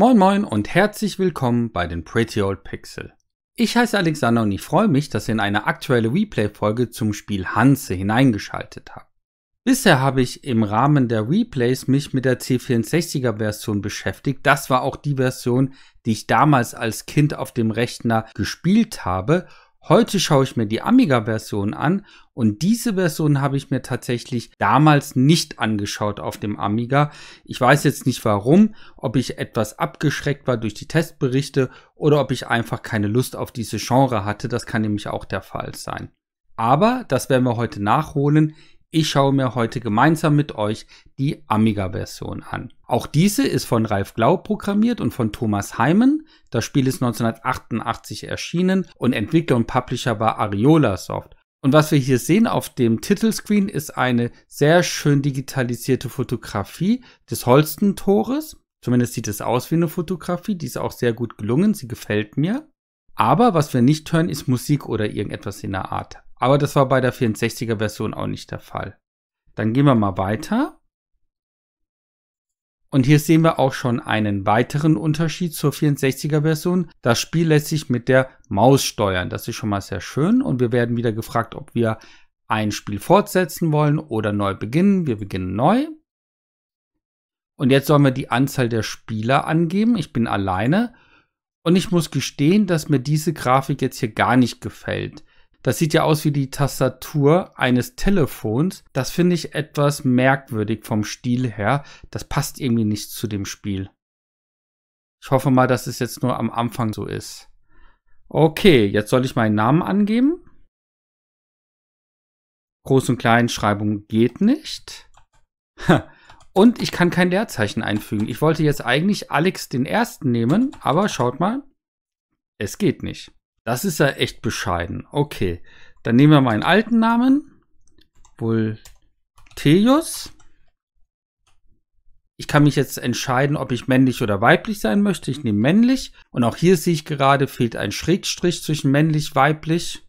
Moin Moin und herzlich willkommen bei den Pretty Old Pixel. Ich heiße Alexander und ich freue mich, dass ihr in eine aktuelle Replay-Folge zum Spiel Hanse hineingeschaltet habt. Bisher habe ich im Rahmen der Replays mich mit der C64er-Version beschäftigt. Das war auch die Version, die ich damals als Kind auf dem Rechner gespielt habe Heute schaue ich mir die Amiga-Version an und diese Version habe ich mir tatsächlich damals nicht angeschaut auf dem Amiga. Ich weiß jetzt nicht warum, ob ich etwas abgeschreckt war durch die Testberichte oder ob ich einfach keine Lust auf diese Genre hatte. Das kann nämlich auch der Fall sein. Aber das werden wir heute nachholen. Ich schaue mir heute gemeinsam mit euch die Amiga-Version an. Auch diese ist von Ralf Glau programmiert und von Thomas Heimen. Das Spiel ist 1988 erschienen und Entwickler und Publisher war Ariola Soft. Und was wir hier sehen auf dem Titelscreen ist eine sehr schön digitalisierte Fotografie des Holstentores. Zumindest sieht es aus wie eine Fotografie. Die ist auch sehr gut gelungen. Sie gefällt mir. Aber was wir nicht hören, ist Musik oder irgendetwas in der Art. Aber das war bei der 64er-Version auch nicht der Fall. Dann gehen wir mal weiter. Und hier sehen wir auch schon einen weiteren Unterschied zur 64er-Version. Das Spiel lässt sich mit der Maus steuern. Das ist schon mal sehr schön. Und wir werden wieder gefragt, ob wir ein Spiel fortsetzen wollen oder neu beginnen. Wir beginnen neu. Und jetzt sollen wir die Anzahl der Spieler angeben. Ich bin alleine. Und ich muss gestehen, dass mir diese Grafik jetzt hier gar nicht gefällt. Das sieht ja aus wie die Tastatur eines Telefons. Das finde ich etwas merkwürdig vom Stil her. Das passt irgendwie nicht zu dem Spiel. Ich hoffe mal, dass es jetzt nur am Anfang so ist. Okay, jetzt soll ich meinen Namen angeben. Groß- und Kleinschreibung geht nicht. Und ich kann kein Leerzeichen einfügen. Ich wollte jetzt eigentlich Alex den ersten nehmen, aber schaut mal, es geht nicht. Das ist ja echt bescheiden. Okay, dann nehmen wir meinen alten Namen. Volteius. Ich kann mich jetzt entscheiden, ob ich männlich oder weiblich sein möchte. Ich nehme männlich. Und auch hier sehe ich gerade, fehlt ein Schrägstrich zwischen männlich, und weiblich.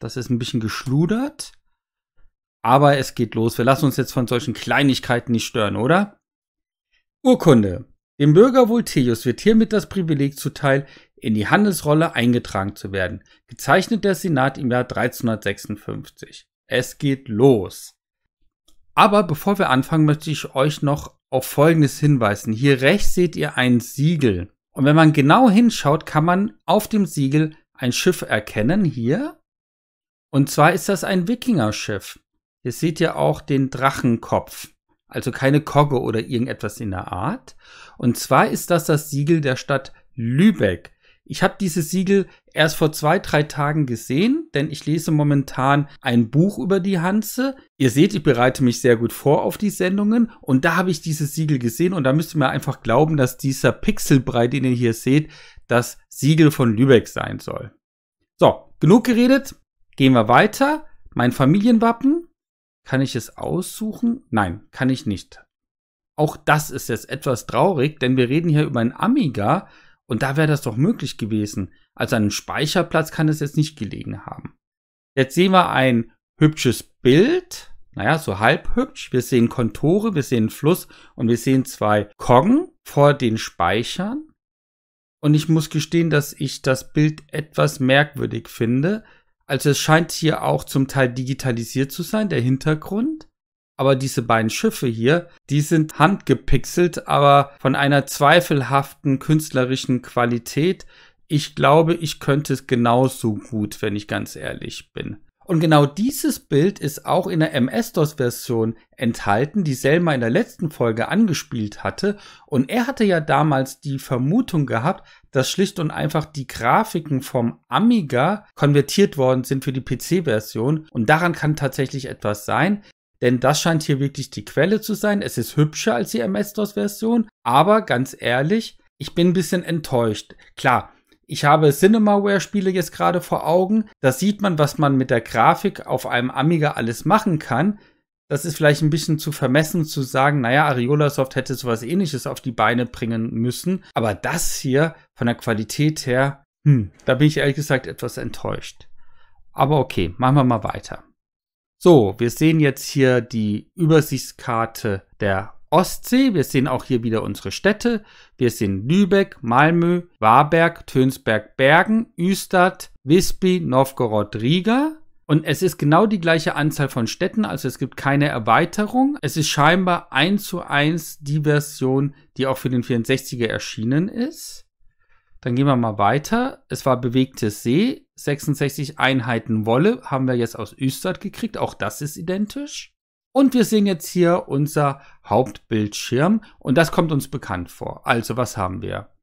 Das ist ein bisschen geschludert. Aber es geht los. Wir lassen uns jetzt von solchen Kleinigkeiten nicht stören, oder? Urkunde. Dem Bürger Volteius wird hiermit das Privileg zuteil, in die Handelsrolle eingetragen zu werden. Gezeichnet der Senat im Jahr 1356. Es geht los. Aber bevor wir anfangen, möchte ich euch noch auf Folgendes hinweisen. Hier rechts seht ihr ein Siegel. Und wenn man genau hinschaut, kann man auf dem Siegel ein Schiff erkennen hier. Und zwar ist das ein Wikingerschiff. Hier seht ihr auch den Drachenkopf. Also keine Kogge oder irgendetwas in der Art. Und zwar ist das das Siegel der Stadt Lübeck. Ich habe dieses Siegel erst vor zwei, drei Tagen gesehen, denn ich lese momentan ein Buch über die Hanse. Ihr seht, ich bereite mich sehr gut vor auf die Sendungen und da habe ich dieses Siegel gesehen und da müsst ihr mir einfach glauben, dass dieser Pixelbrei, den ihr hier seht, das Siegel von Lübeck sein soll. So, genug geredet. Gehen wir weiter. Mein Familienwappen. Kann ich es aussuchen? Nein, kann ich nicht. Auch das ist jetzt etwas traurig, denn wir reden hier über ein Amiga, und da wäre das doch möglich gewesen. Also einen Speicherplatz kann es jetzt nicht gelegen haben. Jetzt sehen wir ein hübsches Bild. Naja, so halb hübsch. Wir sehen Kontore, wir sehen Fluss und wir sehen zwei Koggen vor den Speichern. Und ich muss gestehen, dass ich das Bild etwas merkwürdig finde. Also es scheint hier auch zum Teil digitalisiert zu sein, der Hintergrund. Aber diese beiden Schiffe hier, die sind handgepixelt, aber von einer zweifelhaften künstlerischen Qualität. Ich glaube, ich könnte es genauso gut, wenn ich ganz ehrlich bin. Und genau dieses Bild ist auch in der MS-DOS-Version enthalten, die Selma in der letzten Folge angespielt hatte. Und er hatte ja damals die Vermutung gehabt, dass schlicht und einfach die Grafiken vom Amiga konvertiert worden sind für die PC-Version. Und daran kann tatsächlich etwas sein. Denn das scheint hier wirklich die Quelle zu sein. Es ist hübscher als die MS-DOS-Version. Aber ganz ehrlich, ich bin ein bisschen enttäuscht. Klar, ich habe Cinemaware-Spiele jetzt gerade vor Augen. Da sieht man, was man mit der Grafik auf einem Amiga alles machen kann. Das ist vielleicht ein bisschen zu vermessen zu sagen, naja, Ariola Soft hätte sowas ähnliches auf die Beine bringen müssen. Aber das hier von der Qualität her, hm, da bin ich ehrlich gesagt etwas enttäuscht. Aber okay, machen wir mal weiter. So, wir sehen jetzt hier die Übersichtskarte der Ostsee. Wir sehen auch hier wieder unsere Städte. Wir sehen Lübeck, Malmö, Warberg, Tönsberg, Bergen, Üstad, Visby, Novgorod, Riga. Und es ist genau die gleiche Anzahl von Städten, also es gibt keine Erweiterung. Es ist scheinbar eins zu eins die Version, die auch für den 64er erschienen ist. Dann gehen wir mal weiter. Es war bewegtes See, 66 Einheiten Wolle haben wir jetzt aus Östert gekriegt. Auch das ist identisch. Und wir sehen jetzt hier unser Hauptbildschirm und das kommt uns bekannt vor. Also was haben wir?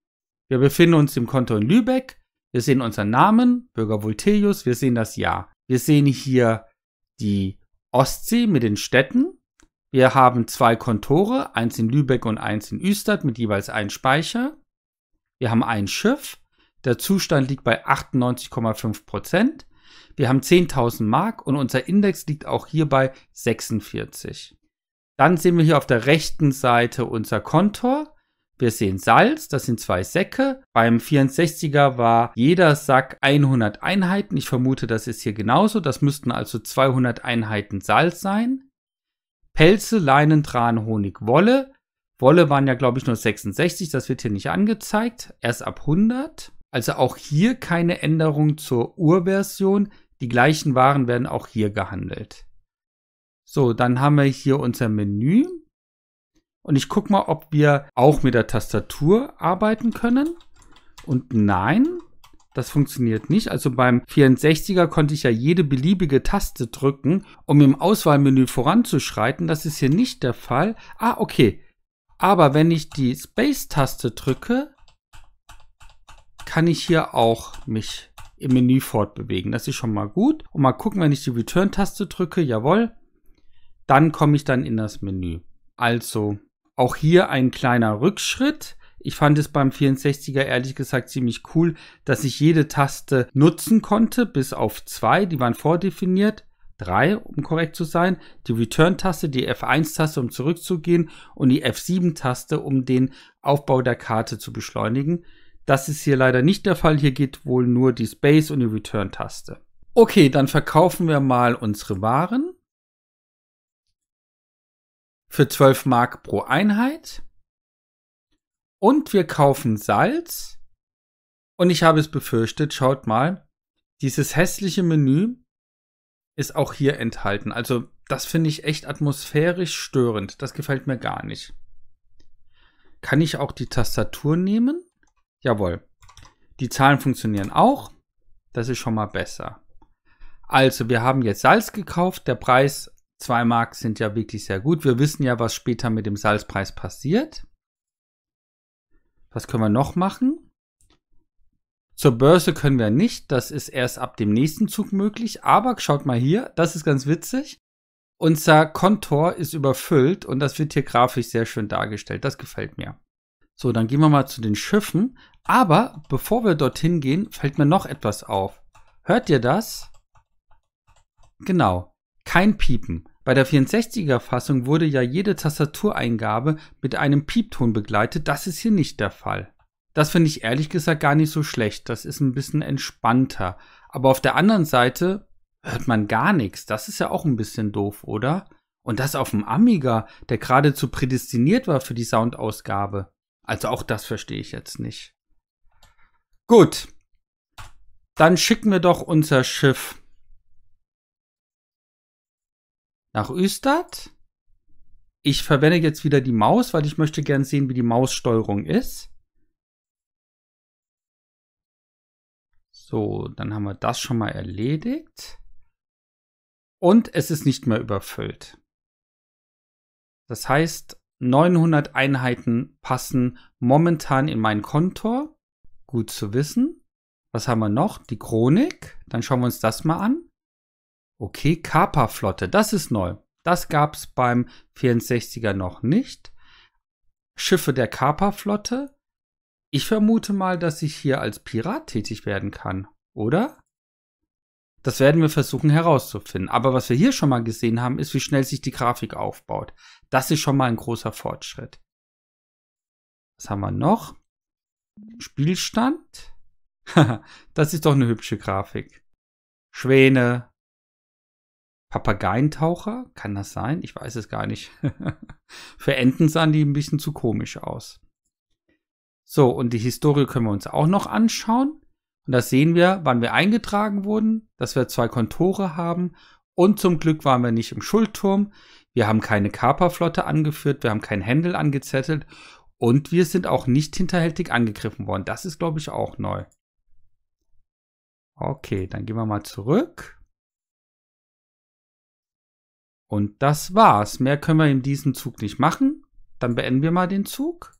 Wir befinden uns im Konto in Lübeck. Wir sehen unseren Namen, Bürger Voltelius. Wir sehen das Jahr. Wir sehen hier die Ostsee mit den Städten. Wir haben zwei Kontore, eins in Lübeck und eins in Östert mit jeweils einem Speicher. Wir haben ein Schiff, der Zustand liegt bei 98,5 Prozent. Wir haben 10.000 Mark und unser Index liegt auch hier bei 46. Dann sehen wir hier auf der rechten Seite unser Kontor. Wir sehen Salz, das sind zwei Säcke. Beim 64er war jeder Sack 100 Einheiten. Ich vermute, das ist hier genauso. Das müssten also 200 Einheiten Salz sein. Pelze, Leinen, Tran, Honig, Wolle. Wolle waren ja, glaube ich, nur 66, das wird hier nicht angezeigt. Erst ab 100. Also auch hier keine Änderung zur Urversion. Die gleichen Waren werden auch hier gehandelt. So, dann haben wir hier unser Menü. Und ich gucke mal, ob wir auch mit der Tastatur arbeiten können. Und nein, das funktioniert nicht. Also beim 64er konnte ich ja jede beliebige Taste drücken, um im Auswahlmenü voranzuschreiten. Das ist hier nicht der Fall. Ah, okay. Aber wenn ich die Space-Taste drücke, kann ich hier auch mich im Menü fortbewegen. Das ist schon mal gut. Und mal gucken, wenn ich die Return-Taste drücke, jawohl, dann komme ich dann in das Menü. Also auch hier ein kleiner Rückschritt. Ich fand es beim 64er ehrlich gesagt ziemlich cool, dass ich jede Taste nutzen konnte, bis auf zwei, die waren vordefiniert. 3, um korrekt zu sein, die Return-Taste, die F1-Taste, um zurückzugehen und die F7-Taste, um den Aufbau der Karte zu beschleunigen. Das ist hier leider nicht der Fall. Hier geht wohl nur die Space und die Return-Taste. Okay, dann verkaufen wir mal unsere Waren. Für 12 Mark pro Einheit. Und wir kaufen Salz. Und ich habe es befürchtet, schaut mal, dieses hässliche Menü ist auch hier enthalten. Also das finde ich echt atmosphärisch störend. Das gefällt mir gar nicht. Kann ich auch die Tastatur nehmen? Jawohl. Die Zahlen funktionieren auch. Das ist schon mal besser. Also, wir haben jetzt Salz gekauft. Der Preis 2 Mark sind ja wirklich sehr gut. Wir wissen ja, was später mit dem Salzpreis passiert. Was können wir noch machen? Zur Börse können wir nicht, das ist erst ab dem nächsten Zug möglich. Aber schaut mal hier, das ist ganz witzig. Unser Kontor ist überfüllt und das wird hier grafisch sehr schön dargestellt. Das gefällt mir. So, dann gehen wir mal zu den Schiffen. Aber bevor wir dorthin gehen, fällt mir noch etwas auf. Hört ihr das? Genau, kein Piepen. Bei der 64er-Fassung wurde ja jede Tastatureingabe mit einem Piepton begleitet. Das ist hier nicht der Fall. Das finde ich ehrlich gesagt gar nicht so schlecht. Das ist ein bisschen entspannter. Aber auf der anderen Seite hört man gar nichts. Das ist ja auch ein bisschen doof, oder? Und das auf dem Amiga, der geradezu prädestiniert war für die Soundausgabe. Also auch das verstehe ich jetzt nicht. Gut. Dann schicken wir doch unser Schiff nach Östad. Ich verwende jetzt wieder die Maus, weil ich möchte gern sehen, wie die Maussteuerung ist. So, dann haben wir das schon mal erledigt. Und es ist nicht mehr überfüllt. Das heißt, 900 Einheiten passen momentan in mein Kontor. Gut zu wissen. Was haben wir noch? Die Chronik. Dann schauen wir uns das mal an. Okay, kapa Das ist neu. Das gab es beim 64er noch nicht. Schiffe der Kapa-Flotte. Ich vermute mal, dass ich hier als Pirat tätig werden kann, oder? Das werden wir versuchen herauszufinden. Aber was wir hier schon mal gesehen haben, ist, wie schnell sich die Grafik aufbaut. Das ist schon mal ein großer Fortschritt. Was haben wir noch? Spielstand. das ist doch eine hübsche Grafik. Schwäne. Papageientaucher? Kann das sein? Ich weiß es gar nicht. Für Enten sahen die ein bisschen zu komisch aus. So, und die Historie können wir uns auch noch anschauen. Und das sehen wir, wann wir eingetragen wurden, dass wir zwei Kontore haben. Und zum Glück waren wir nicht im Schuldturm. Wir haben keine Kaperflotte angeführt, wir haben kein Händel angezettelt und wir sind auch nicht hinterhältig angegriffen worden. Das ist, glaube ich, auch neu. Okay, dann gehen wir mal zurück. Und das war's. Mehr können wir in diesem Zug nicht machen. Dann beenden wir mal den Zug.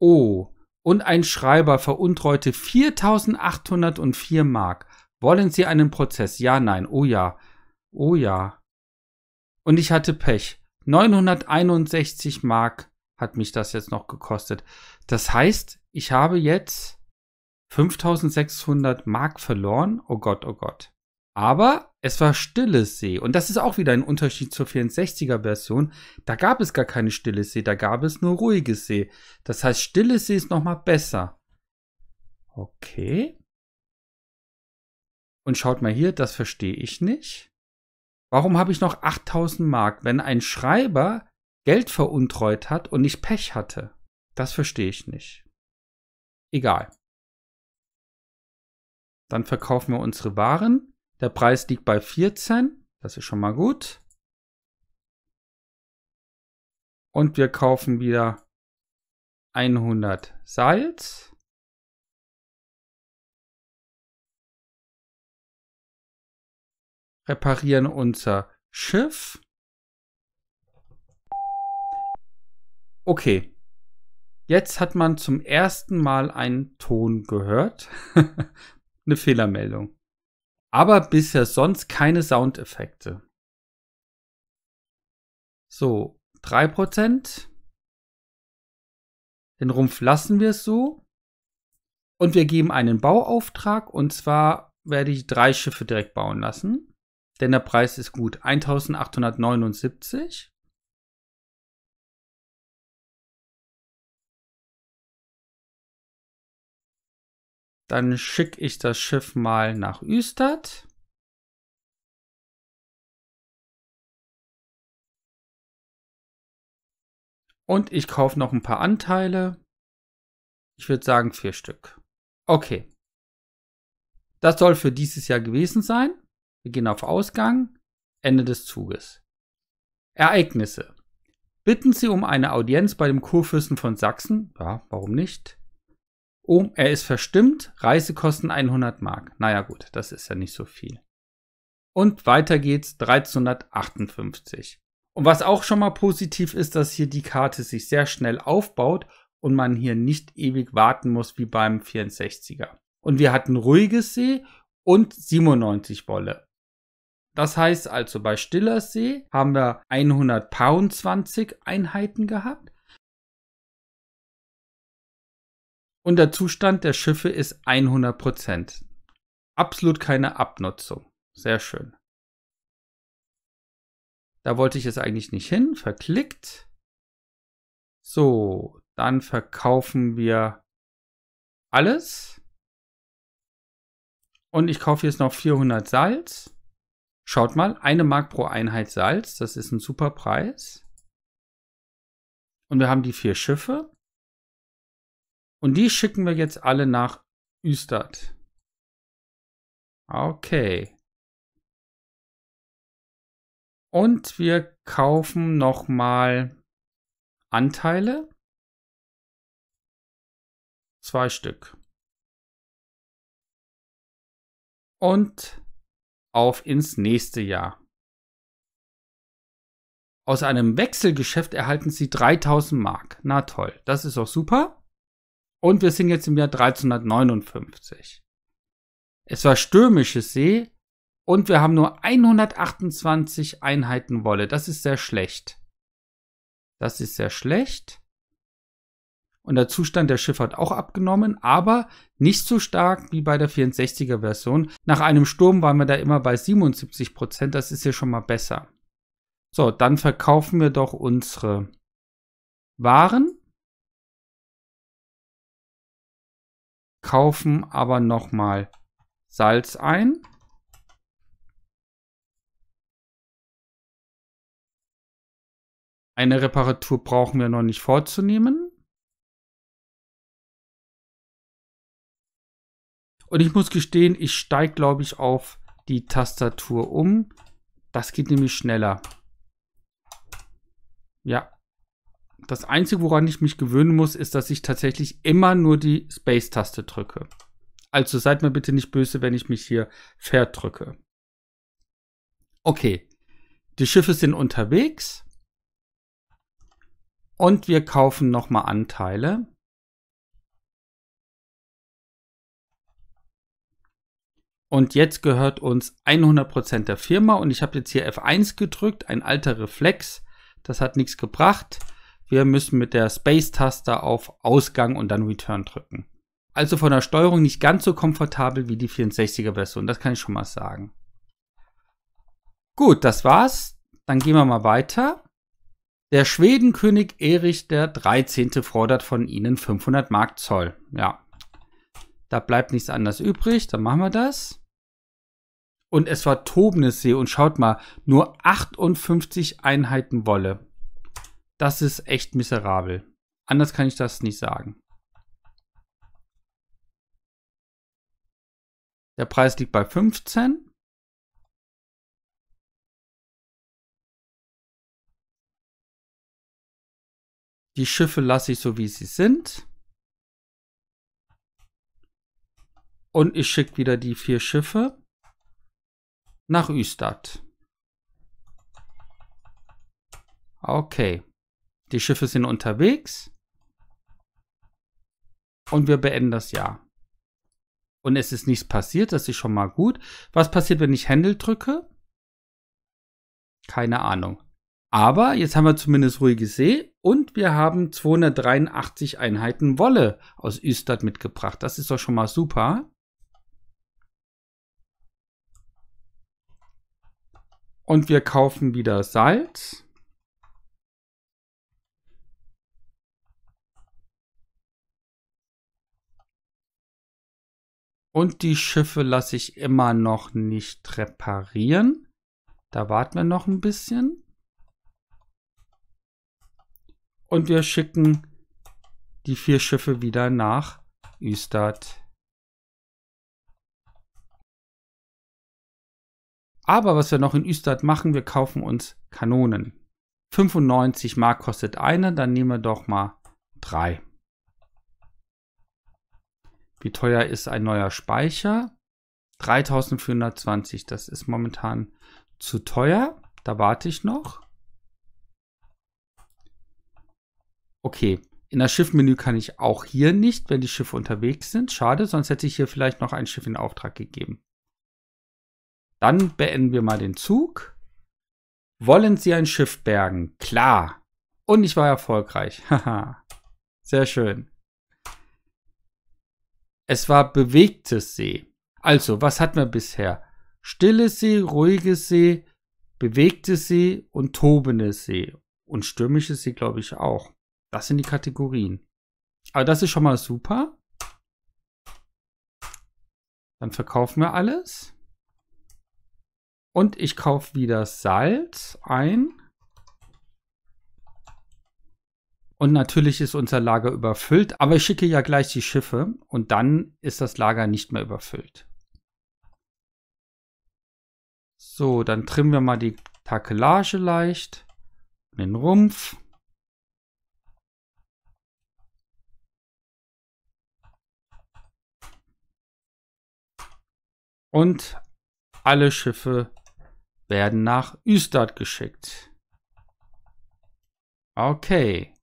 Oh, und ein Schreiber veruntreute 4804 Mark. Wollen Sie einen Prozess? Ja, nein. Oh ja. Oh ja. Und ich hatte Pech. 961 Mark hat mich das jetzt noch gekostet. Das heißt, ich habe jetzt 5600 Mark verloren. Oh Gott, oh Gott. Aber es war stilles See. Und das ist auch wieder ein Unterschied zur 64er-Version. Da gab es gar keine stille See, da gab es nur ruhiges See. Das heißt, stilles See ist nochmal besser. Okay. Und schaut mal hier, das verstehe ich nicht. Warum habe ich noch 8000 Mark, wenn ein Schreiber Geld veruntreut hat und nicht Pech hatte? Das verstehe ich nicht. Egal. Dann verkaufen wir unsere Waren. Der Preis liegt bei 14. Das ist schon mal gut. Und wir kaufen wieder 100 Salz. Reparieren unser Schiff. Okay. Jetzt hat man zum ersten Mal einen Ton gehört. Eine Fehlermeldung aber bisher sonst keine Soundeffekte. So, 3%. Den Rumpf lassen wir so. Und wir geben einen Bauauftrag und zwar werde ich drei Schiffe direkt bauen lassen, denn der Preis ist gut. 1879. Dann schicke ich das Schiff mal nach Üstad. Und ich kaufe noch ein paar Anteile. Ich würde sagen vier Stück. Okay. Das soll für dieses Jahr gewesen sein. Wir gehen auf Ausgang. Ende des Zuges. Ereignisse. Bitten Sie um eine Audienz bei dem Kurfürsten von Sachsen. Ja, warum nicht? Oh, er ist verstimmt. Reisekosten 100 Mark. Naja gut, das ist ja nicht so viel. Und weiter geht's 1358. Und was auch schon mal positiv ist, dass hier die Karte sich sehr schnell aufbaut und man hier nicht ewig warten muss wie beim 64er. Und wir hatten ruhiges See und 97 Wolle. Das heißt also bei stiller See haben wir 100 Einheiten gehabt Und der Zustand der Schiffe ist 100%. Absolut keine Abnutzung. Sehr schön. Da wollte ich jetzt eigentlich nicht hin. Verklickt. So, dann verkaufen wir alles. Und ich kaufe jetzt noch 400 Salz. Schaut mal, eine Mark pro Einheit Salz. Das ist ein super Preis. Und wir haben die vier Schiffe. Und die schicken wir jetzt alle nach Üstad. Okay. Und wir kaufen nochmal Anteile. Zwei Stück. Und auf ins nächste Jahr. Aus einem Wechselgeschäft erhalten sie 3000 Mark. Na toll, das ist auch super. Und wir sind jetzt im Jahr 1359. Es war stürmisches See und wir haben nur 128 Einheiten Wolle. Das ist sehr schlecht. Das ist sehr schlecht. Und der Zustand der Schiffe hat auch abgenommen, aber nicht so stark wie bei der 64er Version. Nach einem Sturm waren wir da immer bei 77 Prozent. Das ist hier schon mal besser. So, dann verkaufen wir doch unsere Waren. kaufen aber nochmal Salz ein. Eine Reparatur brauchen wir noch nicht vorzunehmen. Und ich muss gestehen, ich steige, glaube ich, auf die Tastatur um. Das geht nämlich schneller. Ja, das Einzige, woran ich mich gewöhnen muss, ist, dass ich tatsächlich immer nur die Space-Taste drücke. Also seid mir bitte nicht böse, wenn ich mich hier verdrücke. Okay, die Schiffe sind unterwegs und wir kaufen nochmal Anteile. Und jetzt gehört uns 100% der Firma und ich habe jetzt hier F1 gedrückt, ein alter Reflex. Das hat nichts gebracht. Wir müssen mit der Space-Taste auf Ausgang und dann Return drücken. Also von der Steuerung nicht ganz so komfortabel wie die 64er-Version, das kann ich schon mal sagen. Gut, das war's. Dann gehen wir mal weiter. Der Schwedenkönig Erich der 13. fordert von Ihnen 500 Mark Zoll. Ja, da bleibt nichts anderes übrig, dann machen wir das. Und es war tobendes und schaut mal, nur 58 Einheiten Wolle. Das ist echt miserabel. Anders kann ich das nicht sagen. Der Preis liegt bei 15. Die Schiffe lasse ich so, wie sie sind. Und ich schicke wieder die vier Schiffe nach Üstad. Okay. Die Schiffe sind unterwegs. Und wir beenden das Jahr. Und es ist nichts passiert, das ist schon mal gut. Was passiert, wenn ich Handle drücke? Keine Ahnung. Aber jetzt haben wir zumindest ruhige See und wir haben 283 Einheiten Wolle aus Östert mitgebracht. Das ist doch schon mal super. Und wir kaufen wieder Salz. Und die Schiffe lasse ich immer noch nicht reparieren. Da warten wir noch ein bisschen. Und wir schicken die vier Schiffe wieder nach Üstad. Aber was wir noch in Üstad machen, wir kaufen uns Kanonen. 95 Mark kostet eine, dann nehmen wir doch mal drei. Wie teuer ist ein neuer Speicher? 3420, das ist momentan zu teuer. Da warte ich noch. Okay, in das Schiffmenü kann ich auch hier nicht, wenn die Schiffe unterwegs sind. Schade, sonst hätte ich hier vielleicht noch ein Schiff in Auftrag gegeben. Dann beenden wir mal den Zug. Wollen Sie ein Schiff bergen? Klar. Und ich war erfolgreich. Haha. Sehr schön. Es war bewegtes See. Also, was hatten wir bisher? Stille See, ruhige See, bewegte See und tobendes See. Und stürmische See, glaube ich, auch. Das sind die Kategorien. Aber das ist schon mal super. Dann verkaufen wir alles. Und ich kaufe wieder Salz ein. Und natürlich ist unser Lager überfüllt, aber ich schicke ja gleich die Schiffe und dann ist das Lager nicht mehr überfüllt. So, dann trimmen wir mal die Takelage leicht, den Rumpf. Und alle Schiffe werden nach Üstad geschickt. Okay.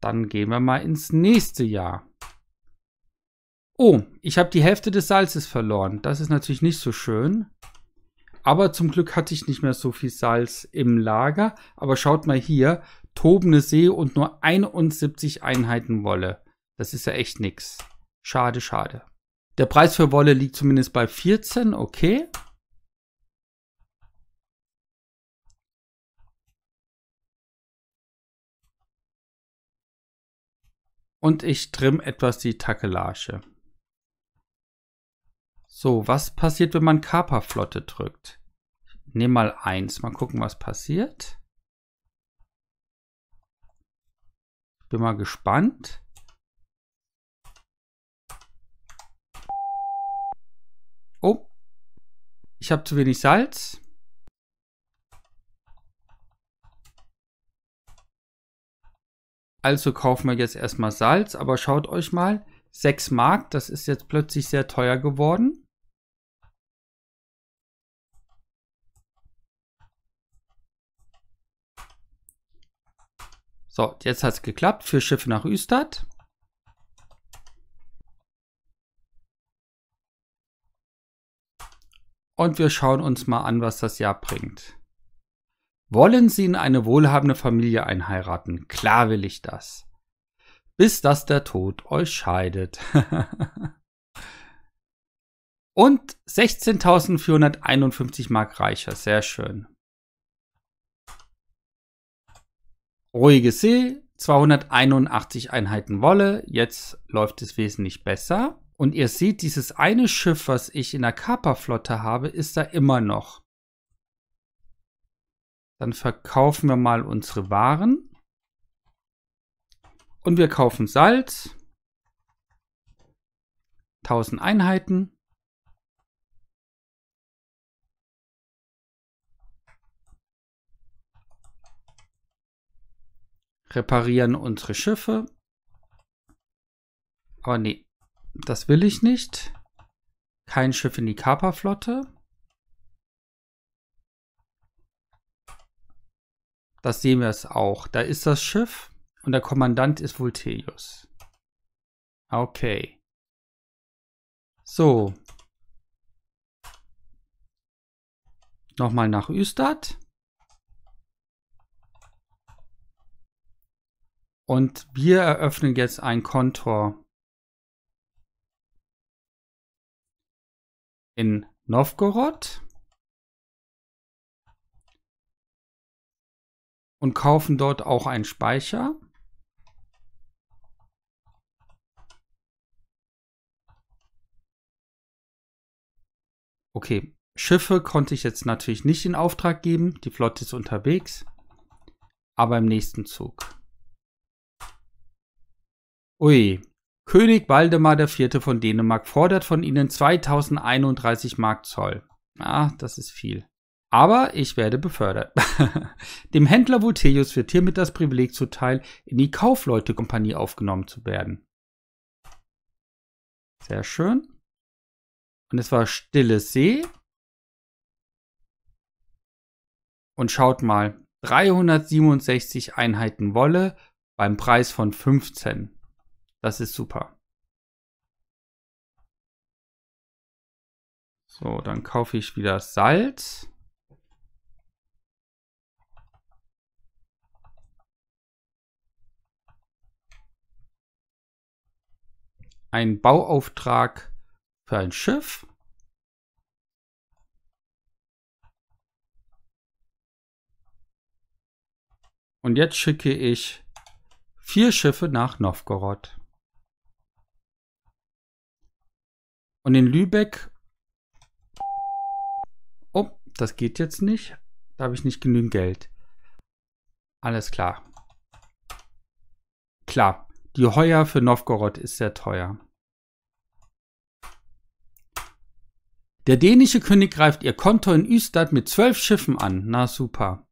Dann gehen wir mal ins nächste Jahr. Oh, ich habe die Hälfte des Salzes verloren. Das ist natürlich nicht so schön. Aber zum Glück hatte ich nicht mehr so viel Salz im Lager. Aber schaut mal hier, tobende See und nur 71 Einheiten Wolle. Das ist ja echt nix. Schade, schade. Der Preis für Wolle liegt zumindest bei 14, okay. und ich trimm etwas die Takelage. So, was passiert, wenn man Kaperflotte drückt? Ich nehme mal eins, mal gucken, was passiert. Bin mal gespannt. Oh, ich habe zu wenig Salz. Also kaufen wir jetzt erstmal Salz, aber schaut euch mal, 6 Mark, das ist jetzt plötzlich sehr teuer geworden. So, jetzt hat es geklappt für Schiffe nach Östad. Und wir schauen uns mal an, was das Jahr bringt. Wollen Sie in eine wohlhabende Familie einheiraten? Klar will ich das. Bis dass der Tod euch scheidet. Und 16.451 Mark reicher, sehr schön. Ruhige See, 281 Einheiten Wolle, jetzt läuft es wesentlich besser. Und ihr seht, dieses eine Schiff, was ich in der Kaperflotte habe, ist da immer noch. Dann verkaufen wir mal unsere Waren. Und wir kaufen Salz. 1000 Einheiten. Reparieren unsere Schiffe. Oh nee, das will ich nicht. Kein Schiff in die Kaperflotte. Das sehen wir es auch. Da ist das Schiff und der Kommandant ist Vultelius. Okay. So. Nochmal nach Üstad. Und wir eröffnen jetzt ein Kontor in Novgorod. und kaufen dort auch einen Speicher. Okay, Schiffe konnte ich jetzt natürlich nicht in Auftrag geben, die Flotte ist unterwegs, aber im nächsten Zug. Ui, König Waldemar IV. von Dänemark fordert von ihnen 2031 Mark Zoll. Ah, das ist viel aber ich werde befördert. Dem Händler Volteius wird hiermit das Privileg zuteil, in die Kaufleute-Kompanie aufgenommen zu werden. Sehr schön. Und es war stille See. Und schaut mal, 367 Einheiten Wolle beim Preis von 15. Das ist super. So, dann kaufe ich wieder Salz. einen Bauauftrag für ein Schiff. Und jetzt schicke ich vier Schiffe nach Novgorod. Und in Lübeck. Oh, das geht jetzt nicht. Da habe ich nicht genügend Geld. Alles klar. Klar. Die Heuer für Novgorod ist sehr teuer. Der dänische König greift ihr Konto in Ystad mit zwölf Schiffen an. Na super.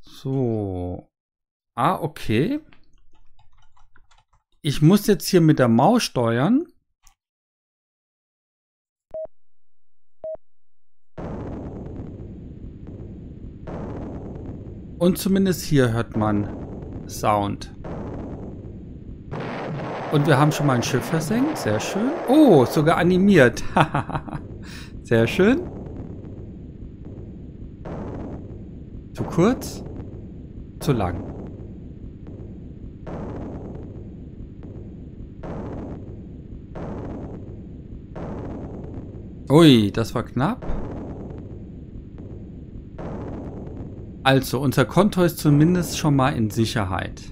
So. Ah, okay. Ich muss jetzt hier mit der Maus steuern. Und zumindest hier hört man Sound. Und wir haben schon mal ein Schiff versenkt. Sehr schön. Oh, sogar animiert. Sehr schön. Zu kurz? Zu lang. Ui, das war knapp. Also, unser Konto ist zumindest schon mal in Sicherheit.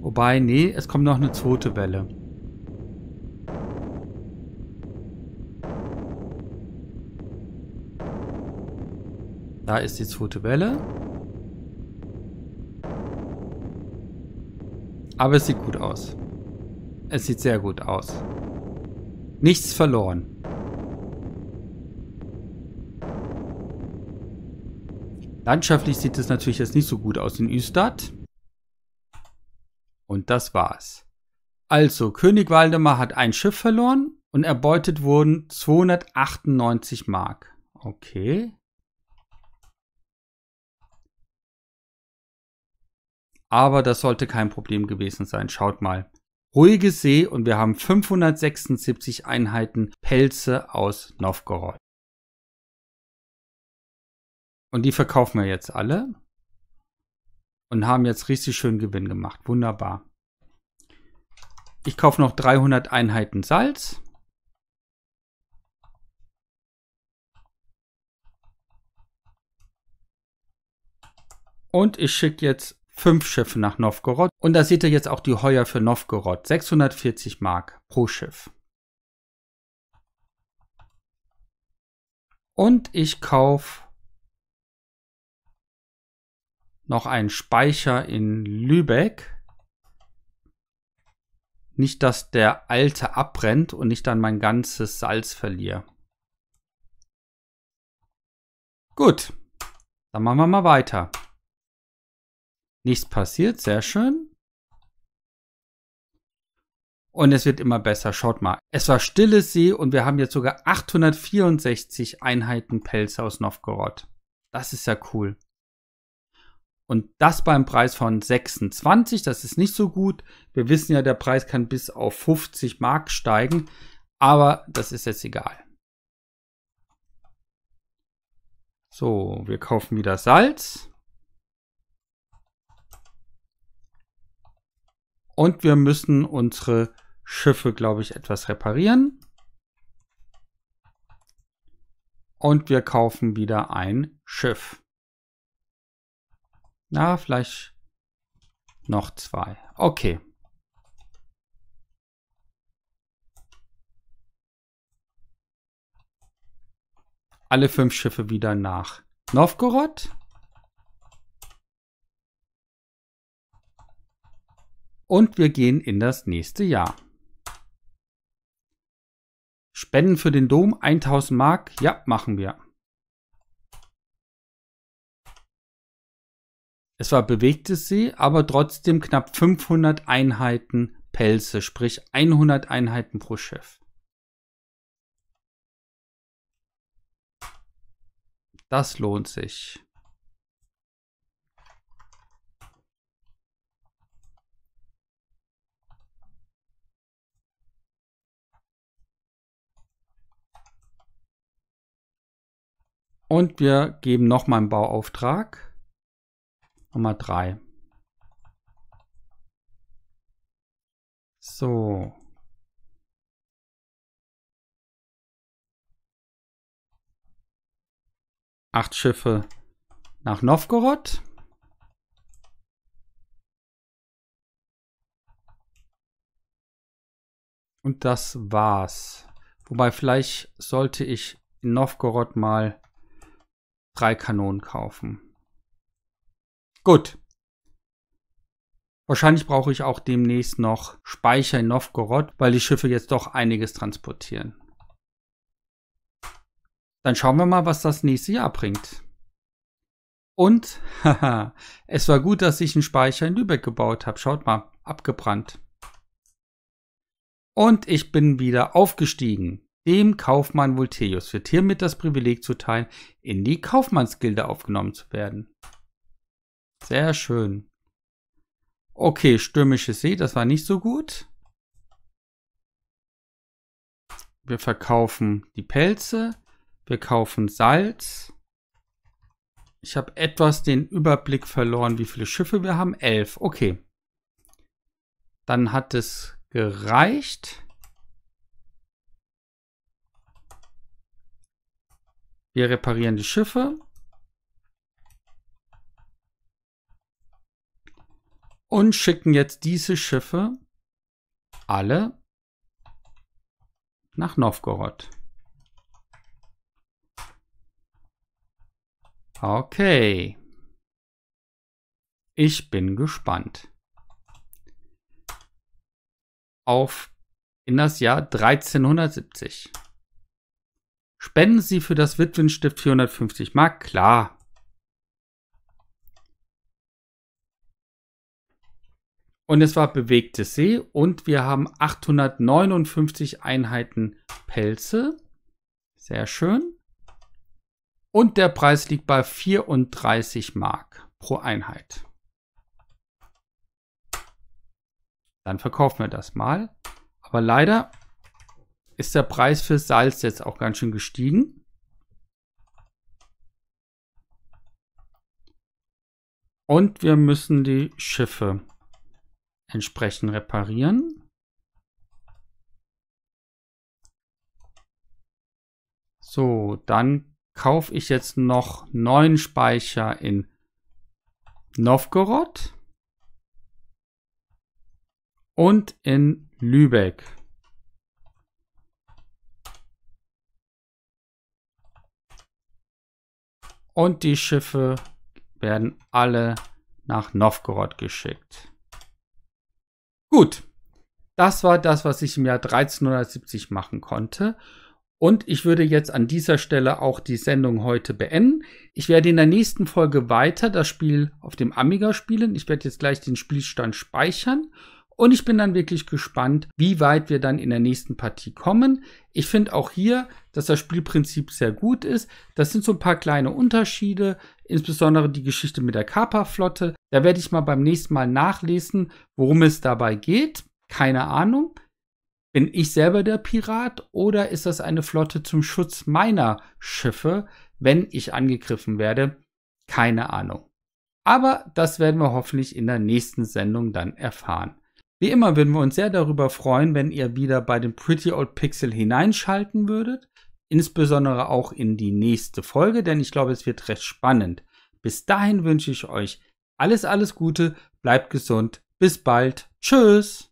Wobei, nee, es kommt noch eine zweite Welle. Da ist die zweite Welle. Aber es sieht gut aus. Es sieht sehr gut aus. Nichts verloren. Landschaftlich sieht es natürlich jetzt nicht so gut aus in Üstad. Und das war's. Also, König Waldemar hat ein Schiff verloren und erbeutet wurden 298 Mark. Okay. Aber das sollte kein Problem gewesen sein. Schaut mal. Ruhige See und wir haben 576 Einheiten Pelze aus Novgorod. Und die verkaufen wir jetzt alle und haben jetzt richtig schön Gewinn gemacht. Wunderbar. Ich kaufe noch 300 Einheiten Salz. Und ich schicke jetzt fünf Schiffe nach Novgorod. Und da seht ihr jetzt auch die Heuer für Novgorod. 640 Mark pro Schiff. Und ich kaufe noch einen Speicher in Lübeck. Nicht, dass der alte abbrennt und ich dann mein ganzes Salz verliere. Gut, dann machen wir mal weiter. Nichts passiert, sehr schön. Und es wird immer besser, schaut mal. Es war stille See und wir haben jetzt sogar 864 Einheiten Pelze aus Novgorod. Das ist ja cool. Und das beim Preis von 26, das ist nicht so gut. Wir wissen ja, der Preis kann bis auf 50 Mark steigen, aber das ist jetzt egal. So, wir kaufen wieder Salz. Und wir müssen unsere Schiffe, glaube ich, etwas reparieren. Und wir kaufen wieder ein Schiff. Na, vielleicht noch zwei. Okay. Alle fünf Schiffe wieder nach Novgorod. Und wir gehen in das nächste Jahr. Spenden für den Dom 1000 Mark. Ja, machen wir. Es war bewegtes See, aber trotzdem knapp 500 Einheiten Pelze, sprich 100 Einheiten pro Schiff. Das lohnt sich. Und wir geben nochmal einen Bauauftrag. Nummer drei. So. Acht Schiffe nach Novgorod. Und das war's. Wobei vielleicht sollte ich in Novgorod mal drei Kanonen kaufen. Gut. Wahrscheinlich brauche ich auch demnächst noch Speicher in Novgorod, weil die Schiffe jetzt doch einiges transportieren. Dann schauen wir mal, was das nächste Jahr bringt. Und, haha, es war gut, dass ich einen Speicher in Lübeck gebaut habe. Schaut mal, abgebrannt. Und ich bin wieder aufgestiegen. Dem Kaufmann Volteus wird hiermit das Privileg zuteil, in die Kaufmannsgilde aufgenommen zu werden. Sehr schön. Okay, stürmische See, das war nicht so gut. Wir verkaufen die Pelze. Wir kaufen Salz. Ich habe etwas den Überblick verloren, wie viele Schiffe wir haben. Elf, okay. Dann hat es gereicht. Wir reparieren die Schiffe. und schicken jetzt diese Schiffe alle nach Novgorod. Okay. Ich bin gespannt. Auf in das Jahr 1370. Spenden Sie für das Witwenstift 450 Mark? Klar, Und es war bewegte See und wir haben 859 Einheiten Pelze. Sehr schön. Und der Preis liegt bei 34 Mark pro Einheit. Dann verkaufen wir das mal. Aber leider ist der Preis für Salz jetzt auch ganz schön gestiegen. Und wir müssen die Schiffe entsprechend reparieren. So, dann kaufe ich jetzt noch neuen Speicher in Novgorod und in Lübeck. Und die Schiffe werden alle nach Novgorod geschickt. Gut, das war das, was ich im Jahr 1370 machen konnte. Und ich würde jetzt an dieser Stelle auch die Sendung heute beenden. Ich werde in der nächsten Folge weiter das Spiel auf dem Amiga spielen. Ich werde jetzt gleich den Spielstand speichern. Und ich bin dann wirklich gespannt, wie weit wir dann in der nächsten Partie kommen. Ich finde auch hier, dass das Spielprinzip sehr gut ist. Das sind so ein paar kleine Unterschiede insbesondere die Geschichte mit der Kapa-Flotte. Da werde ich mal beim nächsten Mal nachlesen, worum es dabei geht. Keine Ahnung. Bin ich selber der Pirat oder ist das eine Flotte zum Schutz meiner Schiffe, wenn ich angegriffen werde? Keine Ahnung. Aber das werden wir hoffentlich in der nächsten Sendung dann erfahren. Wie immer würden wir uns sehr darüber freuen, wenn ihr wieder bei dem Pretty Old Pixel hineinschalten würdet insbesondere auch in die nächste Folge, denn ich glaube, es wird recht spannend. Bis dahin wünsche ich euch alles, alles Gute, bleibt gesund, bis bald, tschüss.